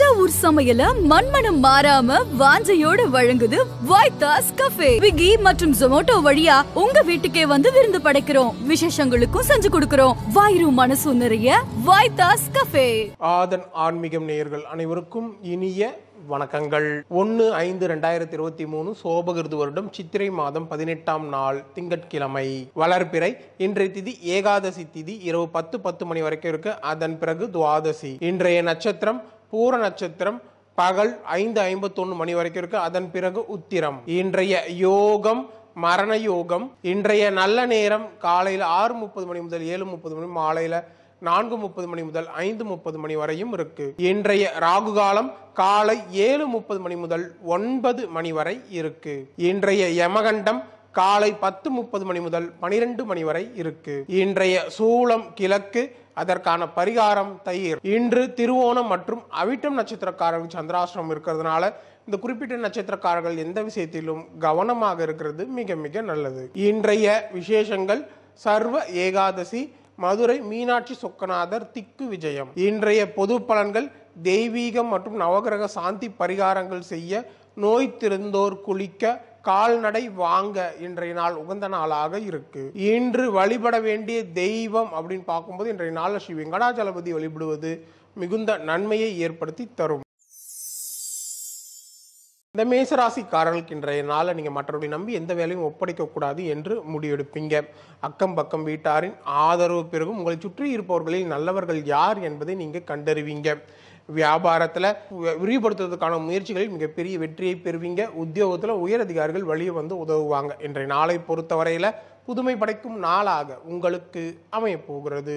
தஞ்சாவூர் சமையல மண்மனம் மாறாம வாஞ்சையோடு வழங்குது வாய்தாஸ் கஃபே விகி மற்றும் ஜொமோட்டோ வழியா உங்க வீட்டுக்கே வந்து விருந்து படைக்கிறோம் விசேஷங்களுக்கும் செஞ்சு கொடுக்கிறோம் வாயு மனசு நிறைய வாய்தாஸ் கஃபே ஆதன் ஆன்மீகம் நேயர்கள் அனைவருக்கும் இனிய வணக்கங்கள் ஒன்று ஐந்து ரெண்டாயிரத்தி இருபத்தி மூணு சோபகிருது வருடம் சித்திரை மாதம் பதினெட்டாம் நாள் திங்கட்கிழமை வளர்பிறை இன்றைய திதி ஏகாதசி திதி இரவு பத்து பத்து மணி வரைக்கும் இருக்கு அதன் பிறகு துவாதசி இன்றைய நட்சத்திரம் பூர நட்சத்திரம் பகல் ஐந்து ஒன்று மணி வரைக்கும் இருக்கு அதன் பிறகு உத்திரம் இன்றைய யோகம் மரண யோகம் இன்றைய நல்ல நேரம் காலையில் ஆறு முப்பது மணி முதல் ஏழு முப்பது மணி மாலையில் நான்கு முப்பது மணி முதல் ஐந்து முப்பது மணி வரையும் இருக்கு இன்றைய ராகு காலம் காலை ஏழு முப்பது மணி முதல் ஒன்பது மணி வரை இருக்கு இன்றைய யமகண்டம் காலை பத்து முப்பது மணி முதல் பனிரெண்டு மணி வரை இருக்கு இன்றைய சூளம் கிழக்கு அதற்கான பரிகாரம் தயிர் இன்று திருவோணம் மற்றும் அவிட்டம் நட்சத்திரக்காரர்கள் சந்திராசிரமம் இருக்கிறதுனால இந்த குறிப்பிட்ட நட்சத்திரக்காரர்கள் எந்த விஷயத்திலும் கவனமாக இருக்கிறது மிக மிக நல்லது இன்றைய விசேஷங்கள் சர்வ ஏகாதசி மதுரை மீனாட்சி சொக்கநாதர் திக்கு விஜயம் இன்றைய பொது பலன்கள் தெய்வீகம் மற்றும் நவகிரக சாந்தி பரிகாரங்கள் செய்ய நோய் திருந்தோர் குளிக்க கால்நடை வாங்க இன்றைய நாள் உகந்த நாளாக இருக்கு இன்று வழிபட வேண்டிய தெய்வம் அப்படின்னு பார்க்கும்போது இன்றைய நாளில் ஸ்ரீ வெங்கடாஜலபதி வழிபடுவது மிகுந்த நன்மையை ஏற்படுத்தி தரும் இந்த மேசராசிக்காரர்களுக்கு இன்றைய நாளை நீங்கள் மற்றவர்களை நம்பி எந்த வேலையும் ஒப்படைக்கக்கூடாது என்று முடிவெடுப்பீங்க அக்கம் பக்கம் வீட்டாரின் ஆதரவு பிறகும் உங்களை சுற்றி இருப்பவர்களில் நல்லவர்கள் யார் என்பதை நீங்கள் கண்டறிவீங்க வியாபாரத்தில் விரிவுபடுத்துறதுக்கான முயற்சிகளில் மிகப்பெரிய வெற்றியை பெறுவீங்க உத்தியோகத்தில் உயர் அதிகாரிகள் வழியை வந்து உதவுவாங்க இன்றைய நாளை பொறுத்தவரையில் புதுமை படைக்கும் நாளாக உங்களுக்கு அமையப்போகிறது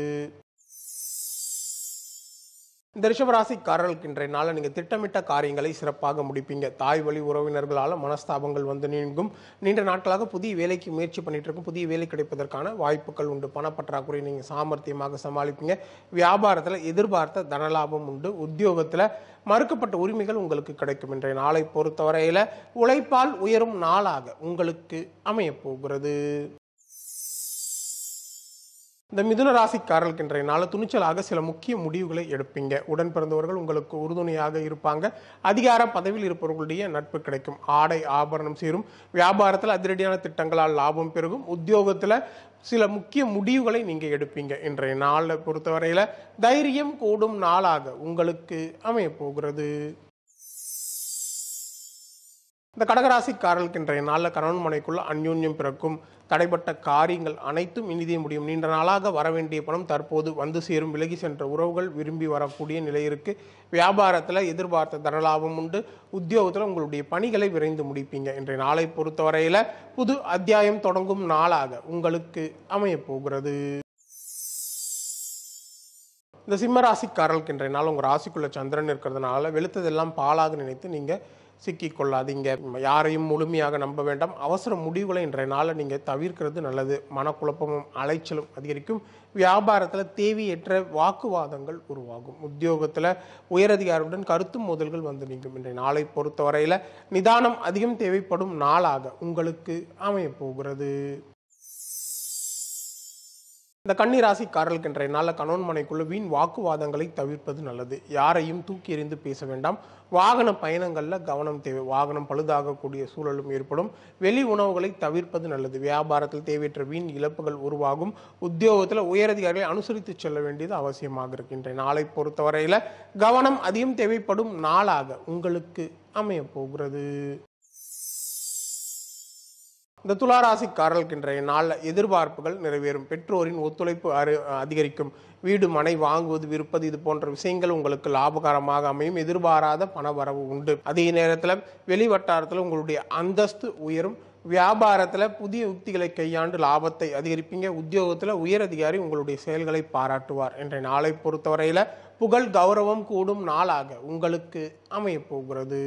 இந்த ரிஷபராசிக்காரர்களுக்கு இன்றைய நாளில் நீங்கள் திட்டமிட்ட காரியங்களை சிறப்பாக முடிப்பீங்க தாய் வழி உறவினர்களால் மனஸ்தாபங்கள் வந்து நீங்கும் நீண்ட நாட்களாக புதிய வேலைக்கு முயற்சி பண்ணிட்டு இருக்கும் புதிய வேலை கிடைப்பதற்கான வாய்ப்புகள் உண்டு பணப்பற்றாக்குறை நீங்கள் சாமர்த்தியமாக சமாளிப்பீங்க வியாபாரத்தில் எதிர்பார்த்த தனலாபம் உண்டு உத்தியோகத்தில் மறுக்கப்பட்ட உரிமைகள் உங்களுக்கு கிடைக்கும் இன்றைய நாளை பொறுத்தவரையில் உழைப்பால் உயரும் நாளாக உங்களுக்கு அமையப்போகிறது இந்த மிதுன ராசிக்காரர்களுக்கு இன்றைய நாள் துணிச்சலாக சில முக்கிய முடிவுகளை எடுப்பீங்க உடன் பிறந்தவர்கள் உங்களுக்கு உறுதுணையாக இருப்பாங்க அதிகார பதவியில் இருப்பவர்களுடைய நட்பு கிடைக்கும் ஆடை ஆபரணம் சேரும் வியாபாரத்தில் அதிரடியான திட்டங்களால் லாபம் பெருகும் உத்தியோகத்தில் சில முக்கிய முடிவுகளை நீங்கள் எடுப்பீங்க இன்றைய நாளை பொறுத்தவரையில் தைரியம் கூடும் நாளாக உங்களுக்கு அமைய போகிறது இந்த கடகராசிக்காரர்களுக்கு இன்றைய நாளில் கணவன் மனைக்குள்ள அந்யோன்யம் பிறக்கும் தடைப்பட்ட காரியங்கள் அனைத்தும் இனிதே முடியும் நீண்ட நாளாக வர வேண்டிய பணம் தற்போது வந்து சேரும் விலகி சென்ற உறவுகள் விரும்பி வரக்கூடிய நிலை இருக்கு வியாபாரத்தில் எதிர்பார்த்த தனலாபம் உண்டு உத்தியோகத்தில் உங்களுடைய பணிகளை விரைந்து முடிப்பீங்க இன்றைய நாளை பொறுத்தவரையில் புது அத்தியாயம் தொடங்கும் நாளாக உங்களுக்கு அமையப்போகிறது இந்த சிம்மராசிக்காரர்களுக்கு இன்றைய நாள் உங்கள் ராசிக்குள்ள சந்திரன் இருக்கிறதுனால வெளுத்ததெல்லாம் பாலாக நினைத்து நீங்கள் சிக்கிக்கொள்ளாதீங்க யாரையும் முழுமையாக நம்ப வேண்டாம் அவசர முடிவுகளை இன்றைய நாளை நீங்கள் தவிர்க்கிறது நல்லது மனக்குழப்பமும் அலைச்சலும் அதிகரிக்கும் வியாபாரத்தில் தேவையற்ற வாக்குவாதங்கள் உருவாகும் உத்தியோகத்தில் உயரதிகாரியுடன் கருத்து மோதல்கள் வந்து நீங்கும் இன்றைய நாளை பொறுத்தவரையில் நிதானம் அதிகம் தேவைப்படும் நாளாக உங்களுக்கு அமையப்போகிறது இந்த கன்னிராசிக்காரர்களுக்கு இன்றைய நாளில் கணவன் மனைக்குள்ள வீண் வாக்குவாதங்களை தவிர்ப்பது நல்லது யாரையும் தூக்கி எறிந்து பேச வேண்டாம் வாகன பயணங்களில் கவனம் தேவை வாகனம் பழுதாகக்கூடிய சூழலும் ஏற்படும் வெளி உணவுகளை தவிர்ப்பது நல்லது வியாபாரத்தில் தேவையற்ற வீண் இழப்புகள் உருவாகும் உத்தியோகத்தில் உயரதிகாரிகளை அனுசரித்து செல்ல வேண்டியது அவசியமாக இருக்கின்ற நாளை பொறுத்தவரையில் கவனம் அதிகம் தேவைப்படும் நாளாக உங்களுக்கு அமையப்போகிறது இந்த துளாராசிக்காரர்களுக்கு இன்றைய நாளில் எதிர்பார்ப்புகள் நிறைவேறும் பெற்றோரின் ஒத்துழைப்பு அரு அதிகரிக்கும் வீடு மனை வாங்குவது விற்பது இது போன்ற விஷயங்கள் உங்களுக்கு லாபகரமாக அமையும் எதிர்பாராத பணவரவு உண்டு அதே நேரத்தில் வெளிவட்டாரத்தில் உங்களுடைய அந்தஸ்து உயரும் வியாபாரத்தில் புதிய உத்திகளை கையாண்டு லாபத்தை அதிகரிப்பீங்க உத்தியோகத்தில் உயர் அதிகாரி உங்களுடைய செயல்களை பாராட்டுவார் என்ற நாளை பொறுத்தவரையில் புகழ் கௌரவம் கூடும் நாளாக உங்களுக்கு அமையப்போகிறது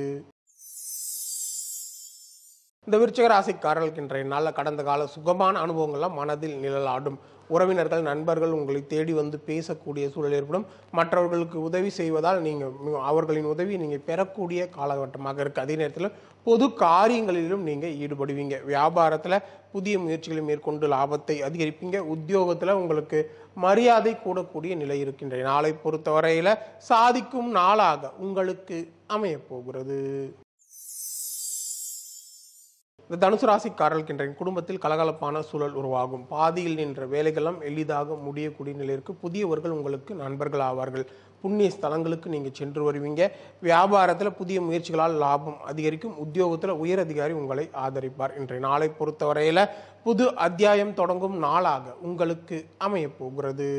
இந்த விருச்சிகராசிக்காரர்களுக்கு இன்றைய நாளில் கடந்த கால சுகமான அனுபவங்கள்லாம் மனதில் நிழலாடும் உறவினர்கள் நண்பர்கள் உங்களை தேடி வந்து பேசக்கூடிய சூழல் ஏற்படும் மற்றவர்களுக்கு உதவி செய்வதால் நீங்கள் அவர்களின் உதவியை நீங்கள் பெறக்கூடிய காலகட்டமாக இருக்குது அதே நேரத்தில் பொது காரியங்களிலும் நீங்கள் ஈடுபடுவீங்க வியாபாரத்தில் புதிய முயற்சிகளை மேற்கொண்டு லாபத்தை அதிகரிப்பீங்க உத்தியோகத்தில் உங்களுக்கு மரியாதை கூடக்கூடிய நிலை இருக்கின்ற நாளை பொறுத்தவரையில் சாதிக்கும் நாளாக உங்களுக்கு அமையப்போகிறது இந்த தனுசு ராசிக்காரர்களுக்கு இன்றைய குடும்பத்தில் கலகலப்பான சூழல் உருவாகும் பாதியில் நின்ற வேலைகளும் எளிதாக முடியக்கூடிய நிலையிற்கு புதியவர்கள் உங்களுக்கு நண்பர்கள் ஆவார்கள் புண்ணிய ஸ்தலங்களுக்கு நீங்கள் சென்று வருவீங்க வியாபாரத்தில் புதிய முயற்சிகளால் லாபம் அதிகரிக்கும் உத்தியோகத்தில் உயர் அதிகாரி உங்களை ஆதரிப்பார் இன்றைய நாளை பொறுத்தவரையில் புது அத்தியாயம் தொடங்கும் நாளாக உங்களுக்கு அமையப்போகிறது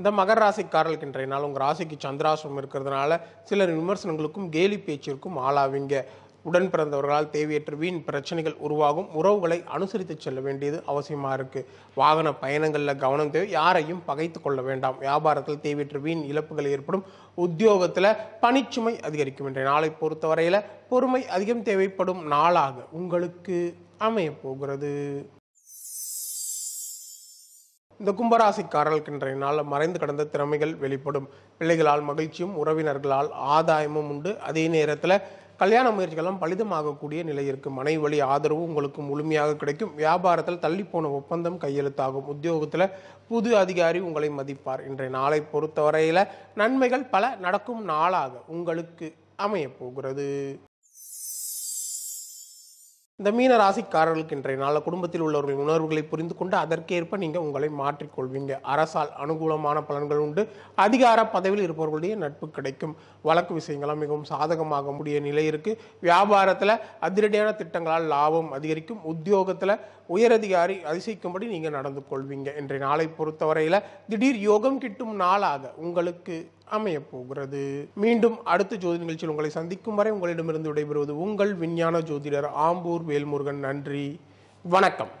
இந்த மகர ராசிக்காரர்களுக்கு இன்றைய நாள் உங்கள் ராசிக்கு சந்திராசிரம் இருக்கிறதுனால சிலர் விமர்சனங்களுக்கும் கேலி பேச்சிற்கும் ஆளாவீங்க உடன் பிறந்தவர்களால் தேவையற்ற வீண் பிரச்சனைகள் உருவாகும் உறவுகளை அனுசரித்து செல்ல வேண்டியது அவசியமாக இருக்குது வாகன பயணங்களில் கவனம் தேவை யாரையும் பகைத்து கொள்ள வேண்டாம் வியாபாரத்தில் தேவையற்ற வீண் இழப்புகள் ஏற்படும் உத்தியோகத்தில் பணிச்சுமை அதிகரிக்கும் என்ற நாளை பொறுத்தவரையில் பொறுமை அதிகம் தேவைப்படும் நாளாக உங்களுக்கு அமையப்போகிறது இந்த கும்பராசிக்காரர்களுக்கு இன்றைய நாளில் மறைந்து கடந்த திறமைகள் வெளிப்படும் பிள்ளைகளால் மகிழ்ச்சியும் உறவினர்களால் ஆதாயமும் உண்டு அதே நேரத்தில் கல்யாண முயற்சிகள்லாம் பலிதமாகக்கூடிய நிலை இருக்கும் மனை வழி ஆதரவு உங்களுக்கு முழுமையாக கிடைக்கும் வியாபாரத்தில் தள்ளிப்போன ஒப்பந்தம் கையெழுத்தாகும் உத்தியோகத்தில் புது அதிகாரி உங்களை மதிப்பார் இன்றைய நாளை பொறுத்தவரையில் நன்மைகள் பல நடக்கும் நாளாக உங்களுக்கு அமையப்போகிறது இந்த மீன ராசிக்காரர்களுக்கு இன்றைய நாள குடும்பத்தில் உள்ளவர்களின் உணர்வுகளை புரிந்து கொண்டு அதற்கேற்ப நீங்கள் உங்களை மாற்றிக்கொள்வீங்க அரசால் அனுகூலமான பலன்கள் உண்டு அதிகார பதவியில் இருப்பவர்களுடைய நட்பு கிடைக்கும் வழக்கு விஷயங்கள்லாம் மிகவும் சாதகமாக முடிய நிலை இருக்குது வியாபாரத்தில் அதிரடியான திட்டங்களால் லாபம் அதிகரிக்கும் உத்தியோகத்தில் உயரதிகாரி அதிசயிக்கும்படி நீங்கள் நடந்து கொள்வீங்க இன்றைய நாளை பொறுத்தவரையில் திடீர் யோகம் கிட்டும் நாளாக உங்களுக்கு அமைய போகிறது மீண்டும் அடுத்த ஜோதி நிகழ்ச்சியில் உங்களை சந்திக்கும் வரை உங்களிடமிருந்து விடைபெறுவது உங்கள் விஞ்ஞான ஜோதிடர் ஆம்பூர் வேல்முருகன் நன்றி வணக்கம்